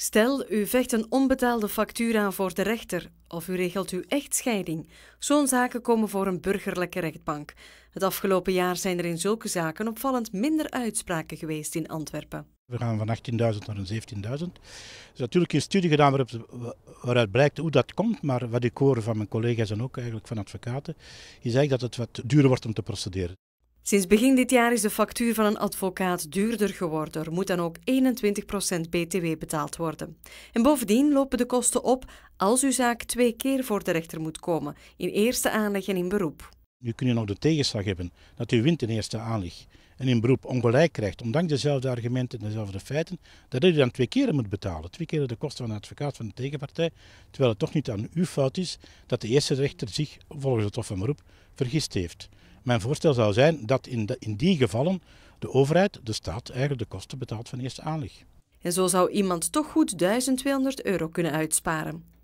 Stel, u vecht een onbetaalde factuur aan voor de rechter of u regelt uw echtscheiding. Zo'n zaken komen voor een burgerlijke rechtbank. Het afgelopen jaar zijn er in zulke zaken opvallend minder uitspraken geweest in Antwerpen. We gaan van 18.000 naar 17.000. Er is natuurlijk een studie gedaan waaruit, blijkt hoe dat komt, maar wat ik hoor van mijn collega's en ook eigenlijk van advocaten, is eigenlijk dat het wat duurder wordt om te procederen. Sinds begin dit jaar is de factuur van een advocaat duurder geworden. Er moet dan ook 21% btw betaald worden. En bovendien lopen de kosten op als uw zaak twee keer voor de rechter moet komen, in eerste aanleg en in beroep. Nu kun je nog de tegenslag hebben dat u wint in eerste aanleg en in beroep ongelijk krijgt, ondanks dezelfde argumenten en dezelfde feiten, dat u dan twee keer moet betalen. Twee keer de kosten van de advocaat van de tegenpartij, terwijl het toch niet aan uw fout is dat de eerste rechter zich volgens het Hof van Beroep vergist heeft. Mijn voorstel zou zijn dat in, in die gevallen de overheid, de staat, eigenlijk de kosten betaalt van eerste aanleg. En zo zou iemand toch goed 1200 euro kunnen uitsparen.